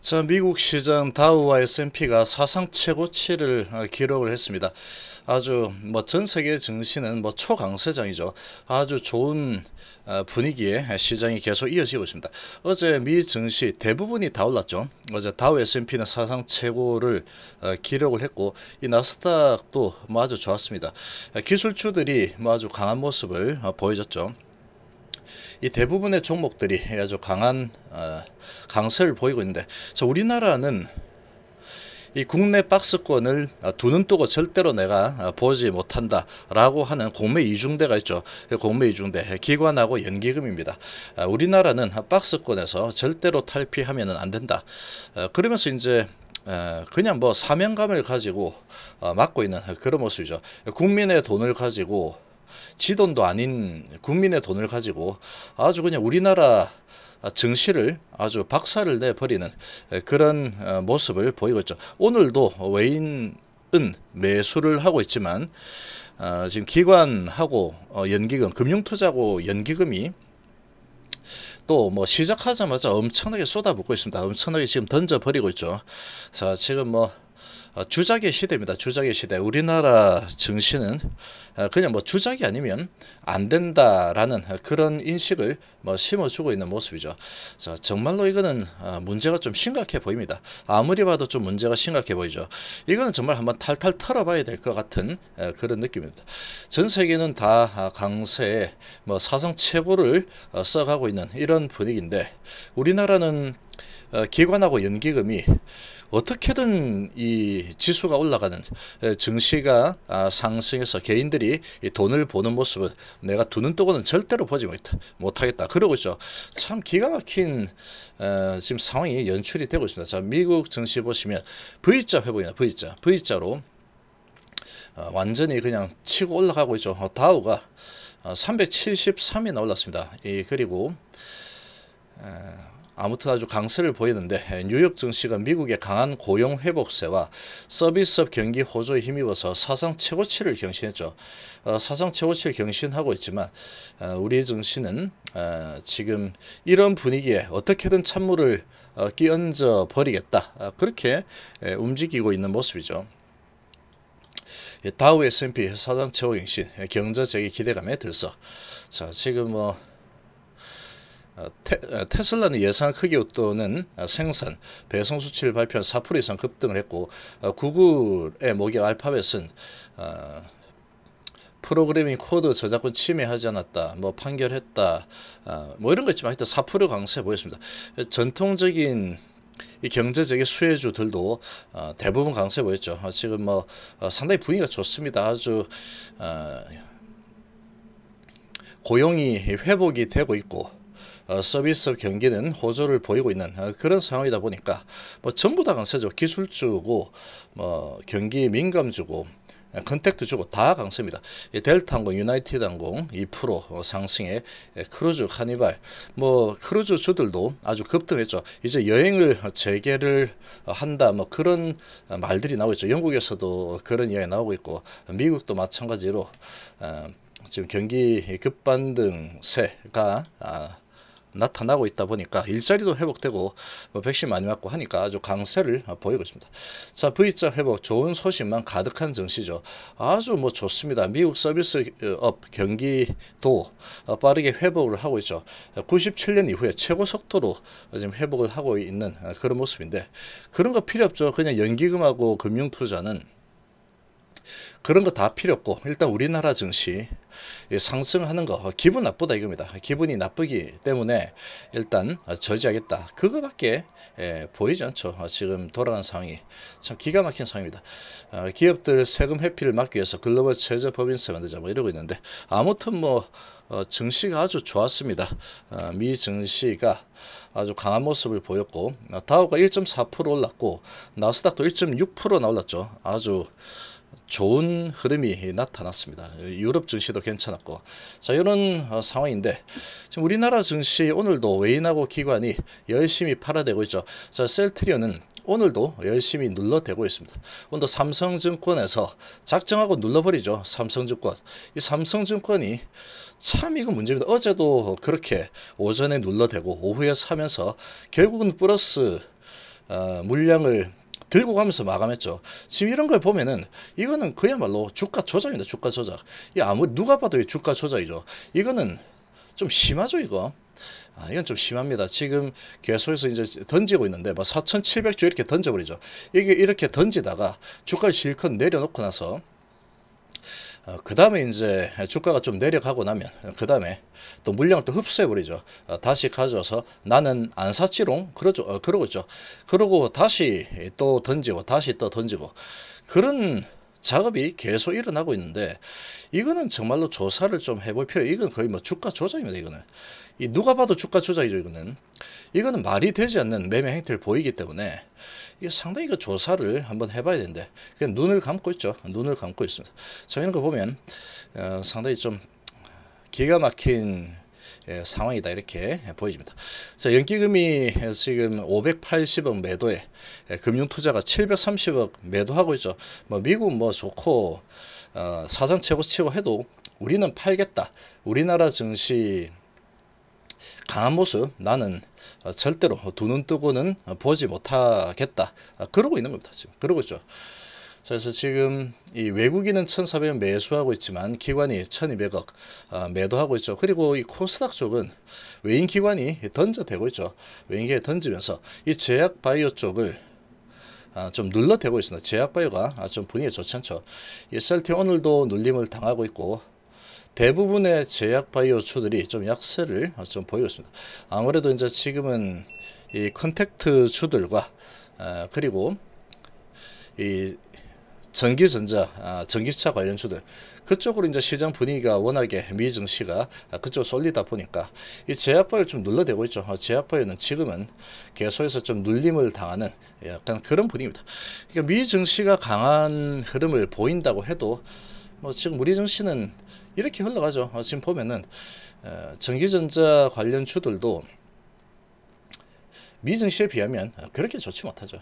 자, 미국 시장 다우와 S&P가 사상 최고치를 어, 기록을 했습니다. 아주 뭐 전 세계 증시는 뭐 초강세장이죠. 아주 좋은 어, 분위기에 시장이 계속 이어지고 있습니다. 어제 미 증시 대부분이 다 올랐죠. 어제 다우 S&P는 사상 최고를 어, 기록을 했고 이 나스닥도 뭐 아주 좋았습니다. 기술주들이 뭐 아주 강한 모습을 보여줬죠. 이 대부분의 종목들이 아주 강한 어, 강세를 보이고 있는데 그래서 우리나라는 이 국내 박스권을 두는 뜨고 절대로 내가 어, 보지 못한다라고 하는 공매 이중대가 있죠. 그 공매 이중대 기관하고 연기금입니다. 아, 우리나라는 박스권에서 절대로 탈피하면 안 된다. 어, 그러면서 이제 어, 그냥 뭐 사명감을 가지고 맡고 있는 그런 모습이죠. 국민의 돈을 가지고 지 돈도 아닌 국민의 돈을 가지고 아주 그냥 우리나라 증시를 아주 박살을 내버리는 그런 어, 모습을 보이고 있죠. 오늘도 외인은 매수를 하고 있지만 어, 지금 기관하고 어, 연기금, 금융투자고 연기금이 또 뭐 시작하자마자 엄청나게 쏟아붓고 있습니다. 엄청나게 지금 던져버리고 있죠. 자, 지금 뭐 어, 주작의 시대입니다. 주작의 시대. 우리나라 정신은 어, 그냥 뭐 주작이 아니면 안 된다라는 그런 인식을 뭐 심어주고 있는 모습이죠. 자, 정말로 이거는 어, 문제가 좀 심각해 보입니다. 아무리 봐도 좀 문제가 심각해 보이죠. 이거는 정말 한번 탈탈 털어봐야 될 것 같은 그런 느낌입니다. 전 세계는 다강세뭐 아, 사상 최고를 써가고 있는 이런 분위기인데 우리나라는 기관하고 연기금이 어떻게든 이 지수가 올라가는 증시가 아, 상승해서 개인들이 돈을 버는 모습은 내가 두는 뜨고는 절대로 보지 못하겠다. 그러고 있죠. 참 기가 막힌 어, 지금 상황이 연출이 되고 있습니다. 자, 미국 증시 보시면 V자 회복이나 V자, V자로 어, 완전히 그냥 치고 올라가고 있죠. 어, 다우가 373이나 올랐습니다. 그리고 아무튼 아주 강세를 보이는데 뉴욕 증시가 미국의 강한 고용 회복세와 서비스업 경기 호조에 힘입어서 사상 최고치를 경신했죠. 어, 사상 최고치를 경신하고 있지만 어, 우리 증시는 어, 지금 이런 분위기에 어떻게든 찬물을 어, 끼얹어 버리겠다. 어, 그렇게 에, 움직이고 있는 모습이죠. 예, 다우 S&P 사상 최고 경신 예, 경제적인 기대감에 들썩. 자 지금 뭐 어, 테, 어, 슬라는 예상 크기 또는 생산, 배송 수치를 발표한 4% 이상 급등을 했고 어, 구글의 모기 알파벳은 프로그래밍 코드 저작권 침해하지 않았다, 뭐 판결했다, 뭐 이런 거 있지만 하여튼 4% 강세 보였습니다. 전통적인 이 경제적인 수혜주들도 대부분 강세 보였죠. 지금 뭐 상당히 분위기가 좋습니다. 아주 고용이 회복이 되고 있고 어, 서비스 경기는 호조를 보이고 있는 어, 그런 상황이다 보니까 뭐 전부 다 강세죠. 기술주고 뭐 경기 민감주고 예, 컨택트 주고 다 강세입니다. 델타항공, 유나이티드항공 2% 어, 상승에 예, 크루즈, 카니발 뭐 크루즈 주들도 아주 급등했죠. 이제 여행을 재개를 한다 뭐 그런 말들이 나오고 있죠. 영국에서도 그런 이야기 나오고 있고 미국도 마찬가지로 지금 경기 급반등세가 아, 나타나고 있다 보니까 일자리도 회복되고 뭐 백신 많이 맞고 하니까 아주 강세를 보이고 있습니다. 자 V자 회복 좋은 소식만 가득한 증시죠. 아주 뭐 좋습니다. 미국 서비스업 경기도 빠르게 회복을 하고 있죠. 97년 이후에 최고 속도로 지금 회복을 하고 있는 그런 모습인데 그런 거 필요 없죠. 그냥 연기금하고 금융투자는 그런 거 다 필요 없고 일단 우리나라 증시 예, 상승하는 거 기분 나쁘다 이겁니다. 기분이 나쁘기 때문에 일단 저지하겠다. 그거밖에 예, 보이지 않죠. 아, 지금 돌아가는 상황이 참 기가 막힌 상황입니다. 아, 기업들 세금 회피를 막기 위해서 글로벌 최저 법인세 만들자 뭐 이러고 있는데 아무튼 뭐 어, 증시가 아주 좋았습니다. 아, 미 증시가 아주 강한 모습을 보였고 다우가 1.4% 올랐고 나스닥도 1.6%나 올랐죠. 아주 좋은 흐름이 나타났습니다. 유럽 증시도 괜찮았고 자 이런 어, 상황인데 지금 우리나라 증시 오늘도 외인하고 기관이 열심히 팔아대고 있죠. 자 셀트리온은 오늘도 열심히 눌러대고 있습니다. 오늘도 삼성증권에서 작정하고 눌러버리죠. 삼성증권. 이 삼성증권이 참 이거 문제입니다. 어제도 그렇게 오전에 눌러대고 오후에 사면서 결국은 플러스 어, 물량을 들고 가면서 마감했죠. 지금 이런 걸 보면은 이거는 그야말로 주가 조작입니다. 주가 조작. 이 아무리 누가 봐도 주가 조작이죠. 이거는 좀 심하죠, 이거. 아, 이건 좀 심합니다. 지금 계속해서 이제 던지고 있는데 막 뭐 4,700주 이렇게 던져버리죠. 이게 이렇게 던지다가 주가를 실컷 내려놓고 나서 어, 그 다음에 이제 주가가 좀 내려가고 나면 그 다음에 또 물량을 또 흡수해버리죠. 어, 다시 가져서 나는 안 샀지롱 그러죠. 어, 그러고 있죠. 그러고 다시 또 던지고 다시 또 던지고 그런 작업이 계속 일어나고 있는데 이거는 정말로 조사를 좀 해볼 필요 이건 거의 뭐 주가 조작입니다 이거는 이 누가 봐도 주가 조작이죠 이거는 이거는 말이 되지 않는 매매 행태를 보이기 때문에 이거 상당히 그 조사를 한번 해봐야 되는데 그냥 눈을 감고 있죠 눈을 감고 있습니다 자 이런 거 보면 어, 상당히 좀 기가 막힌 예, 상황이다 이렇게 보여집니다. 자, 연기금이 지금 580억 매도에 예, 금융투자가 730억 매도하고 있죠. 뭐 미국 뭐 좋고 어, 사상 최고치고 해도 우리는 팔겠다. 우리나라 증시 강한 모습 나는 어, 절대로 두 눈 뜨고는 보지 못하겠다. 아, 그러고 있는 겁니다. 지금 그러고 있죠. 그래서 지금 이 외국인은 1,400원 매수하고 있지만 기관이 1,200억 어, 매도하고 있죠. 그리고 이 코스닥 쪽은 외인 기관이 던져대고 있죠. 외인기관이 던지면서 이 제약 바이오 쪽을 아, 좀 눌러대고 있습니다. 제약바이오가 아, 좀 분위기 좋지 않죠. 이 셀티 오늘도 눌림을 당하고 있고 대부분의 제약바이오 추들이 좀 약세를 아, 좀 보이고 있습니다. 아무래도 이제 지금은 이 컨택트 추들과 아, 그리고 이 전기전자, 아, 전기차 관련 주들 그쪽으로 이제 시장 분위기가 워낙에 미 증시가 아, 그쪽 쏠리다 보니까 이 제약바에 좀 눌러대고 있죠. 아, 제약바에는 지금은 계속해서 좀 눌림을 당하는 약간 그런 분위기입니다. 그러니까 미 증시가 강한 흐름을 보인다고 해도 뭐 지금 우리 증시는 이렇게 흘러가죠. 어, 지금 보면은 어, 전기전자 관련 주들도 미증시에 비하면 어, 그렇게 좋지 못하죠.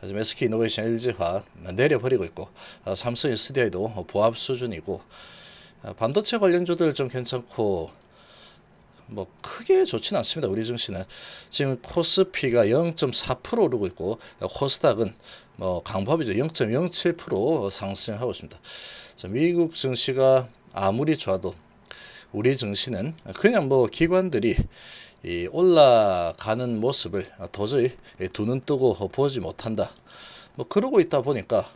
지금 SK이노베이션, LG화 내려버리고 있고 어, 삼성 SDI도 보합 수준이고 어, 반도체 관련주들 좀 괜찮고 뭐 크게 좋지는 않습니다. 우리 증시는 지금 코스피가 0.4% 오르고 있고 코스닥은 뭐 강보합이죠. 0.07% 상승하고 있습니다. 자, 미국 증시가 아무리 좋아도 우리 증시는 그냥 뭐 기관들이 올라가는 모습을 도저히 두 눈 뜨고 보지 못한다. 뭐 그러고 있다 보니까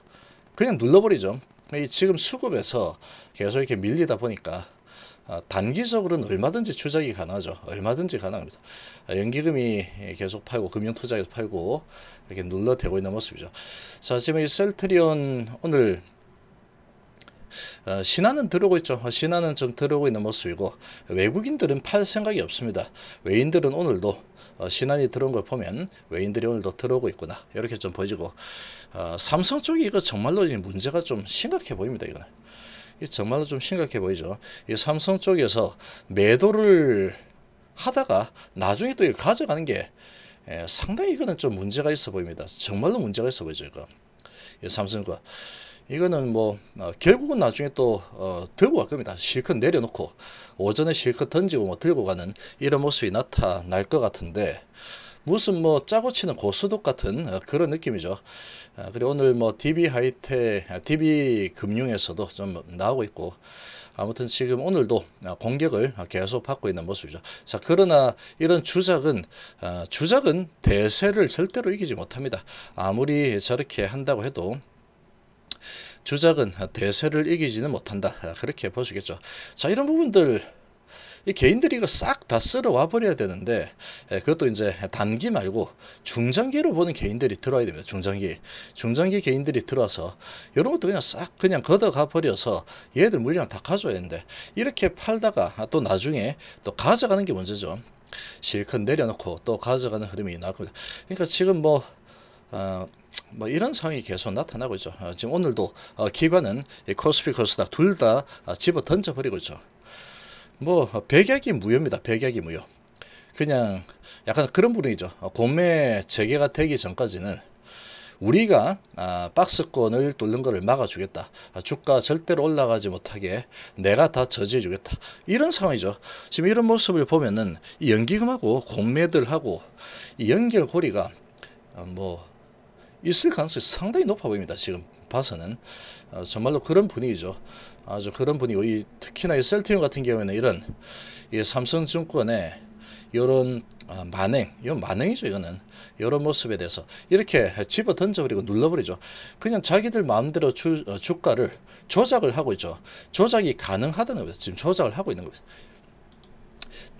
그냥 눌러버리죠. 지금 수급에서 계속 이렇게 밀리다 보니까 아, 단기적으로는 얼마든지 추적이 가능하죠. 얼마든지 가능합니다. 아, 연기금이 계속 팔고 금융투자에서 팔고 이렇게 눌러대고 있는 모습이죠. 자 지금 이 셀트리온 오늘 어, 신화는 들어오고 있죠. 어, 신화는 좀 들어오고 있는 모습이고 외국인들은 팔 생각이 없습니다. 외인들은 오늘도 어, 신안이 들어온 걸 보면 외인들이 오늘도 들어오고 있구나 이렇게 좀 보이고 어, 삼성 쪽이 이거 정말로 문제가 좀 심각해 보입니다. 이거는 정말로 좀 심각해 보이죠. 이 삼성 쪽에서 매도를 하다가 나중에 또 가져가는 게 에, 예, 상당히 이거는 좀 문제가 있어 보입니다. 정말로 문제가 있어 보이죠. 이거 이 삼성과 이거는 뭐 어, 결국은 나중에 또 어, 들고 갈 겁니다. 실컷 내려놓고 오전에 실컷 던지고 뭐 들고 가는 이런 모습이 나타날 것 같은데 무슨 뭐 짜고 치는 고수독 같은 어, 그런 느낌이죠. 아, 그리고 오늘 뭐 DB 하이테, DB 아, 금융에서도 좀 나오고 있고 아무튼 지금 오늘도 아, 공격을 계속 받고 있는 모습이죠. 자 그러나 이런 주작은 주작은 대세를 절대로 이기지 못합니다. 아무리 저렇게 한다고 해도 주작은 대세를 이기지는 못한다. 그렇게 보시겠죠. 자, 이런 부분들 이 개인들이 이거 싹 다 쓸어와 버려야 되는데 예, 그것도 이제 단기 말고 중장기로 보는 개인들이 들어와야 됩니다. 중장기. 중장기 개인들이 들어와서 이런 것도 그냥 싹 그냥 걷어가 버려서 얘들 물량 다 가져야 되는데 이렇게 팔다가 또 나중에 또 가져가는 게 문제죠. 실컷 내려놓고 또 가져가는 흐름이 나올 겁니다. 그러니까 지금 뭐 어, 뭐 이런 상황이 계속 나타나고 있죠. 어, 지금 오늘도 어, 기관은 코스피 코스닥 둘다 어, 집어 던져버리고 있죠. 뭐 어, 백약이 무효입니다. 백약이 무효. 그냥 약간 그런 분위죠 공매 어, 재개가 되기 전까지는 우리가 아, 박스권을 뚫는 것을 막아주겠다. 아, 주가 절대로 올라가지 못하게 내가 다 저지해주겠다. 이런 상황이죠. 지금 이런 모습을 보면은 연기금하고 공매들하고 이 연결고리가 뭐 있을 가능성이 상당히 높아 보입니다. 지금 봐서는 어, 정말로 그런 분위기죠. 아주 그런 분위기. 특히나 이셀트리 같은 경우에는 이런 이 삼성증권의 이런 아, 만행, 이건 만행이죠 이거는 이런 모습에 대해서 이렇게 집어 던져버리고 눌러버리죠. 그냥 자기들 마음대로 주, 어, 주가를 조작을 하고 있죠. 조작이 가능하다는 거죠. 지금 조작을 하고 있는 거죠.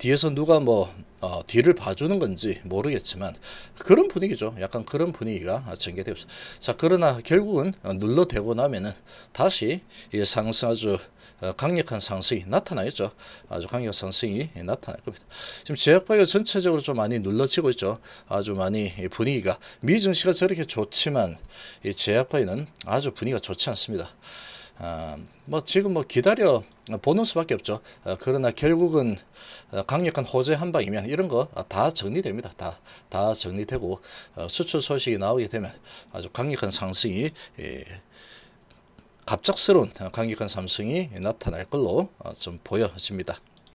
뒤에서 누가 뭐 어, 뒤를 봐주는 건지 모르겠지만 그런 분위기죠. 약간 그런 분위기가 전개되고 있어요. 자 그러나 결국은 어, 눌러대고 나면은 다시 이 상승 아주 어, 강력한 상승이 나타나겠죠. 아주 강력한 상승이 나타날 겁니다. 지금 제약바이오 전체적으로 좀 많이 눌러지고 있죠. 아주 많이 분위기가 미증시가 저렇게 좋지만 이 제약바이오는 아주 분위기가 좋지 않습니다. 어, 뭐 지금 뭐 기다려 보는 수밖에 없죠. 어, 그러나 결국은 아, 강력한 호재 한방이면 이런 거 다 정리됩니다. 다, 다 정리되고 어, 수출 소식이 나오게 되면 아주 강력한 상승이 예, 갑작스러운 강력한 삼성이 나타날 걸로 좀 보여집니다.